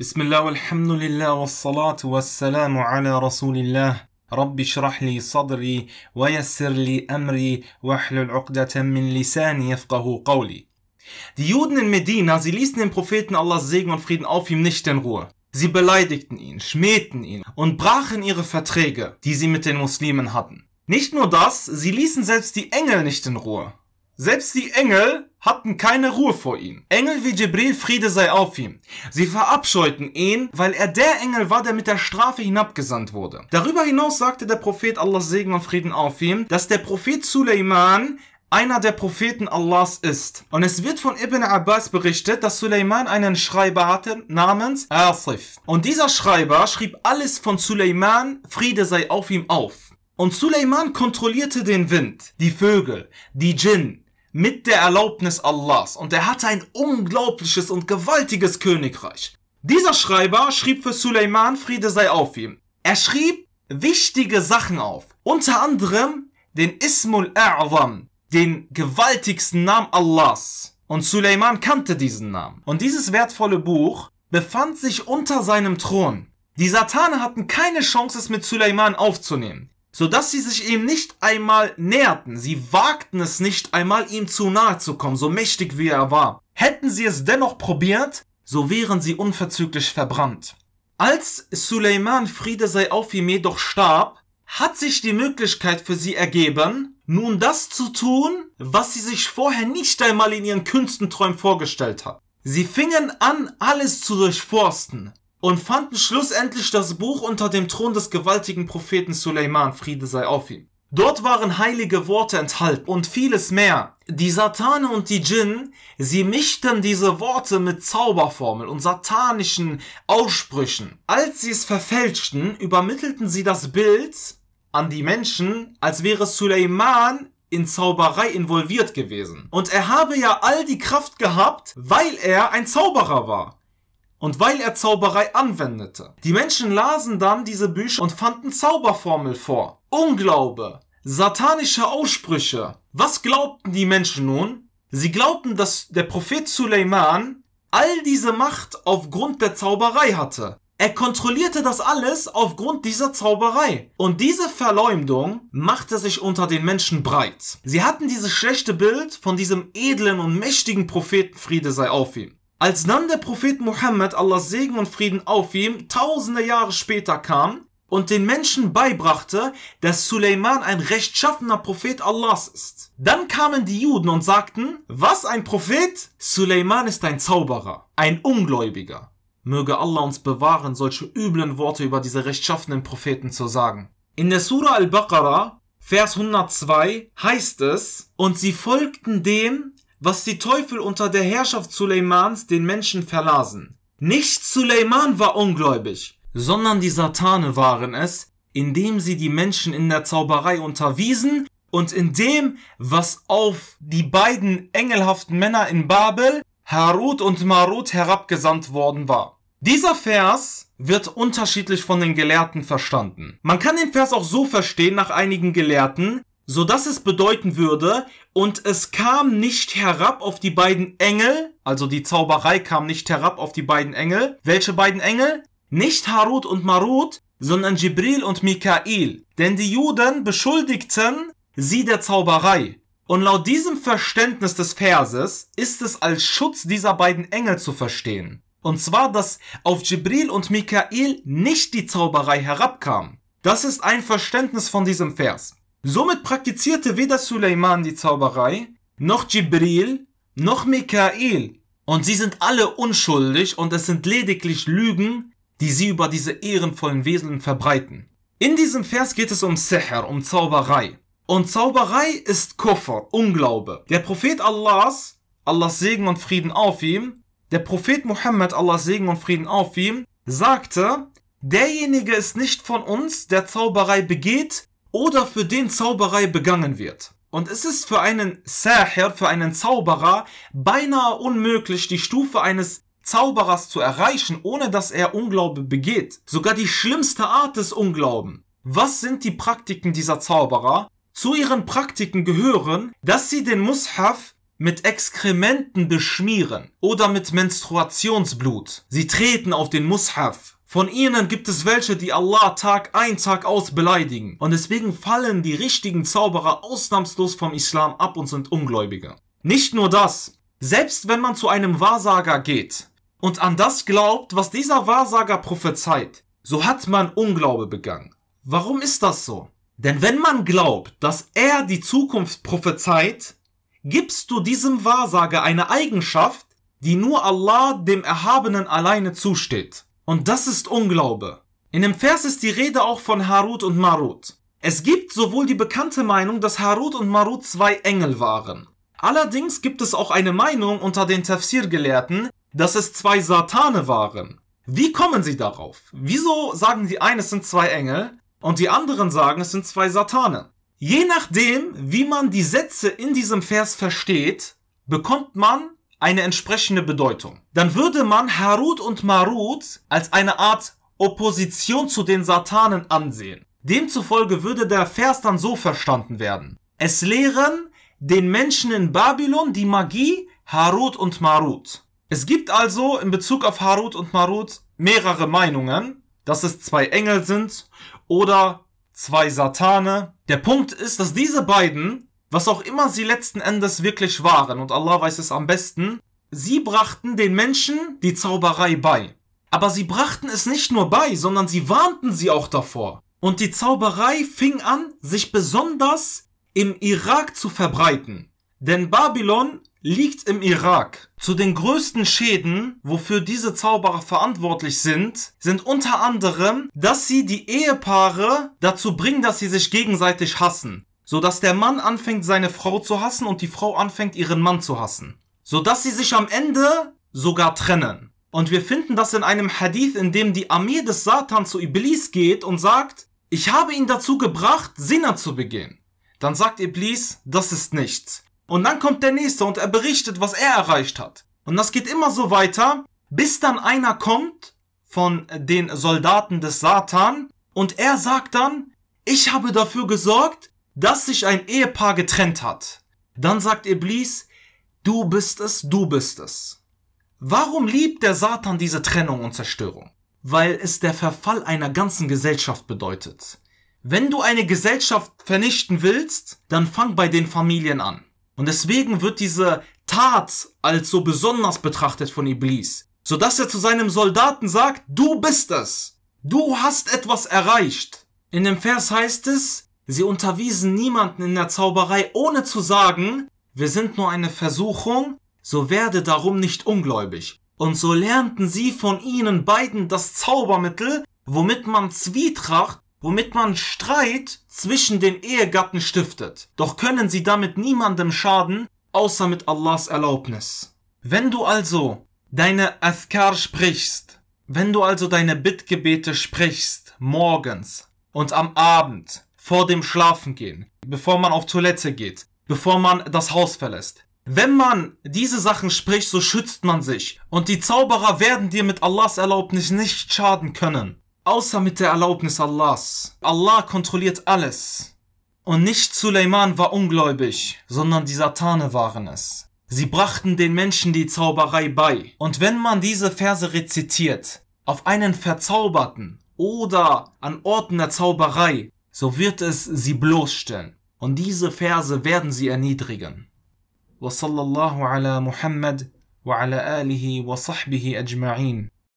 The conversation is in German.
بسم الله والحمد لله والصلاة والسلام على رسول الله رب اشرح لي صدري ويسر لي أمري واحلل عقدة من لساني يفقه قولي Die Juden in Medina, sie ließen den Propheten Allahs Segen und Frieden auf ihm nicht in Ruhe. Sie beleidigten ihn, schmähten ihn und brachen ihre Verträge, die sie mit den Muslimen hatten. Nicht nur das, sie ließen selbst die Engel nicht in Ruhe. Selbst die Engel hatten keine Ruhe vor ihm. Engel wie Jibril, Friede sei auf ihm. Sie verabscheuten ihn, weil er der Engel war, der mit der Strafe hinabgesandt wurde. Darüber hinaus sagte der Prophet Allahs Segen und Frieden auf ihm, dass der Prophet Suleiman einer der Propheten Allahs ist. Und es wird von Ibn Abbas berichtet, dass Suleiman einen Schreiber hatte namens Asif. Und dieser Schreiber schrieb alles von Suleiman, Friede sei auf ihm auf. Und Suleiman kontrollierte den Wind, die Vögel, die Djinn, mit der Erlaubnis Allahs und er hatte ein unglaubliches und gewaltiges Königreich. Dieser Schreiber schrieb für Suleiman Friede sei auf ihm. Er schrieb wichtige Sachen auf, unter anderem den Ismul A'zam, den gewaltigsten Namen Allahs. Und Suleiman kannte diesen Namen. Und dieses wertvolle Buch befand sich unter seinem Thron. Die Satane hatten keine Chance, es mit Suleiman aufzunehmen sodass sie sich ihm nicht einmal näherten. Sie wagten es nicht einmal, ihm zu nahe zu kommen, so mächtig wie er war. Hätten sie es dennoch probiert, so wären sie unverzüglich verbrannt. Als Suleiman Friede sei auf ihm jedoch starb, hat sich die Möglichkeit für sie ergeben, nun das zu tun, was sie sich vorher nicht einmal in ihren Künstenträumen vorgestellt hat. Sie fingen an, alles zu durchforsten, und fanden schlussendlich das Buch unter dem Thron des gewaltigen Propheten Suleiman, Friede sei auf ihm. Dort waren heilige Worte enthalten und vieles mehr. Die Satane und die Djinn, sie mischten diese Worte mit Zauberformeln und satanischen Aussprüchen. Als sie es verfälschten, übermittelten sie das Bild an die Menschen, als wäre Suleiman in Zauberei involviert gewesen. Und er habe ja all die Kraft gehabt, weil er ein Zauberer war und weil er Zauberei anwendete. Die Menschen lasen dann diese Bücher und fanden Zauberformel vor. Unglaube, satanische Aussprüche. Was glaubten die Menschen nun? Sie glaubten, dass der Prophet Suleiman all diese Macht aufgrund der Zauberei hatte. Er kontrollierte das alles aufgrund dieser Zauberei. Und diese Verleumdung machte sich unter den Menschen breit. Sie hatten dieses schlechte Bild von diesem edlen und mächtigen Propheten Friede sei auf ihm. Als dann der Prophet Muhammad, Allahs Segen und Frieden auf ihm, tausende Jahre später kam und den Menschen beibrachte, dass Suleiman ein rechtschaffener Prophet Allahs ist. Dann kamen die Juden und sagten, was ein Prophet? Suleiman ist ein Zauberer, ein Ungläubiger. Möge Allah uns bewahren, solche üblen Worte über diese rechtschaffenen Propheten zu sagen. In der Surah Al-Baqarah Vers 102 heißt es, und sie folgten dem, was die Teufel unter der Herrschaft Suleimans den Menschen verlasen. Nicht Suleiman war ungläubig, sondern die Satane waren es, indem sie die Menschen in der Zauberei unterwiesen und in dem, was auf die beiden engelhaften Männer in Babel, Harut und Marut, herabgesandt worden war. Dieser Vers wird unterschiedlich von den Gelehrten verstanden. Man kann den Vers auch so verstehen nach einigen Gelehrten, so dass es bedeuten würde, und es kam nicht herab auf die beiden Engel, also die Zauberei kam nicht herab auf die beiden Engel. Welche beiden Engel? Nicht Harut und Marut, sondern Jibril und Mikael, denn die Juden beschuldigten sie der Zauberei. Und laut diesem Verständnis des Verses ist es als Schutz dieser beiden Engel zu verstehen. Und zwar, dass auf Jibril und Mikael nicht die Zauberei herabkam. Das ist ein Verständnis von diesem Vers. Somit praktizierte weder Suleiman die Zauberei, noch Jibril, noch Mikael. Und sie sind alle unschuldig und es sind lediglich Lügen, die sie über diese ehrenvollen Wesen verbreiten. In diesem Vers geht es um Seher, um Zauberei. Und Zauberei ist Kuffer, Unglaube. Der Prophet Allahs, Allahs Segen und Frieden auf ihm, der Prophet Muhammad, Allahs Segen und Frieden auf ihm, sagte, derjenige ist nicht von uns, der Zauberei begeht, oder für den Zauberei begangen wird. Und es ist für einen Sahir, für einen Zauberer, beinahe unmöglich, die Stufe eines Zauberers zu erreichen, ohne dass er Unglaube begeht. Sogar die schlimmste Art des Unglauben. Was sind die Praktiken dieser Zauberer? Zu ihren Praktiken gehören, dass sie den Mushaf mit Exkrementen beschmieren oder mit Menstruationsblut. Sie treten auf den Mushaf von ihnen gibt es welche, die Allah Tag ein, Tag aus beleidigen. Und deswegen fallen die richtigen Zauberer ausnahmslos vom Islam ab und sind Ungläubige. Nicht nur das. Selbst wenn man zu einem Wahrsager geht und an das glaubt, was dieser Wahrsager prophezeit, so hat man Unglaube begangen. Warum ist das so? Denn wenn man glaubt, dass er die Zukunft prophezeit, gibst du diesem Wahrsager eine Eigenschaft, die nur Allah dem Erhabenen alleine zusteht. Und das ist Unglaube. In dem Vers ist die Rede auch von Harut und Marut. Es gibt sowohl die bekannte Meinung, dass Harut und Marut zwei Engel waren. Allerdings gibt es auch eine Meinung unter den Tafsir-Gelehrten, dass es zwei Satane waren. Wie kommen sie darauf? Wieso sagen die einen, es sind zwei Engel und die anderen sagen, es sind zwei Satane? Je nachdem, wie man die Sätze in diesem Vers versteht, bekommt man eine entsprechende Bedeutung. Dann würde man Harut und Marut als eine Art Opposition zu den Satanen ansehen. Demzufolge würde der Vers dann so verstanden werden. Es lehren den Menschen in Babylon die Magie Harut und Marut. Es gibt also in Bezug auf Harut und Marut mehrere Meinungen, dass es zwei Engel sind oder zwei Satane. Der Punkt ist, dass diese beiden was auch immer sie letzten Endes wirklich waren, und Allah weiß es am besten, sie brachten den Menschen die Zauberei bei. Aber sie brachten es nicht nur bei, sondern sie warnten sie auch davor. Und die Zauberei fing an, sich besonders im Irak zu verbreiten. Denn Babylon liegt im Irak. Zu den größten Schäden, wofür diese Zauberer verantwortlich sind, sind unter anderem, dass sie die Ehepaare dazu bringen, dass sie sich gegenseitig hassen sodass der Mann anfängt, seine Frau zu hassen und die Frau anfängt, ihren Mann zu hassen. Sodass sie sich am Ende sogar trennen. Und wir finden das in einem Hadith, in dem die Armee des Satans zu Iblis geht und sagt, ich habe ihn dazu gebracht, Sinner zu begehen. Dann sagt Iblis, das ist nichts. Und dann kommt der Nächste und er berichtet, was er erreicht hat. Und das geht immer so weiter, bis dann einer kommt von den Soldaten des Satan und er sagt dann, ich habe dafür gesorgt, dass sich ein Ehepaar getrennt hat. Dann sagt Iblis, du bist es, du bist es. Warum liebt der Satan diese Trennung und Zerstörung? Weil es der Verfall einer ganzen Gesellschaft bedeutet. Wenn du eine Gesellschaft vernichten willst, dann fang bei den Familien an. Und deswegen wird diese Tat als so besonders betrachtet von Iblis, sodass er zu seinem Soldaten sagt, du bist es, du hast etwas erreicht. In dem Vers heißt es, Sie unterwiesen niemanden in der Zauberei, ohne zu sagen, wir sind nur eine Versuchung, so werde darum nicht ungläubig. Und so lernten sie von ihnen beiden das Zaubermittel, womit man Zwietracht, womit man Streit zwischen den Ehegatten stiftet. Doch können sie damit niemandem schaden, außer mit Allahs Erlaubnis. Wenn du also deine Azkar sprichst, wenn du also deine Bittgebete sprichst, morgens und am Abend, vor dem Schlafengehen, bevor man auf Toilette geht, bevor man das Haus verlässt. Wenn man diese Sachen spricht, so schützt man sich. Und die Zauberer werden dir mit Allahs Erlaubnis nicht schaden können. Außer mit der Erlaubnis Allahs. Allah kontrolliert alles. Und nicht Suleiman war ungläubig, sondern die Satane waren es. Sie brachten den Menschen die Zauberei bei. Und wenn man diese Verse rezitiert, auf einen Verzauberten oder an Orten der Zauberei, so wird es sie bloßstellen. Und diese Verse werden sie erniedrigen. وصلى الله على محمد وعلى آله وصحبه أجمعين